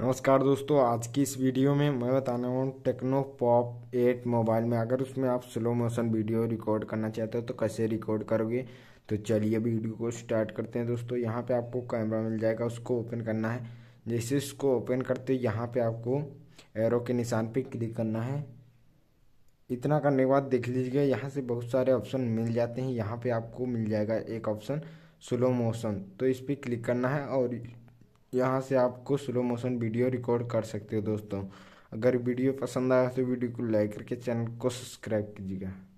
नमस्कार दोस्तों आज की इस वीडियो में मैं बताने वाला हूँ टेक्नो पॉप एट मोबाइल में अगर उसमें आप स्लो मोशन वीडियो रिकॉर्ड करना चाहते हो तो कैसे रिकॉर्ड करोगे तो चलिए वीडियो को स्टार्ट करते हैं दोस्तों यहाँ पे आपको कैमरा मिल जाएगा उसको ओपन करना है जैसे उसको ओपन करते यहाँ पर आपको एरो के निशान पर क्लिक करना है इतना करने के बाद देख लीजिए यहाँ से बहुत सारे ऑप्शन मिल जाते हैं यहाँ पर आपको मिल जाएगा एक ऑप्शन स्लो मोशन तो इस पर क्लिक करना है और यहाँ से आपको स्लो मोशन वीडियो रिकॉर्ड कर सकते हो दोस्तों अगर वीडियो पसंद आया तो वीडियो को लाइक करके चैनल को सब्सक्राइब कीजिएगा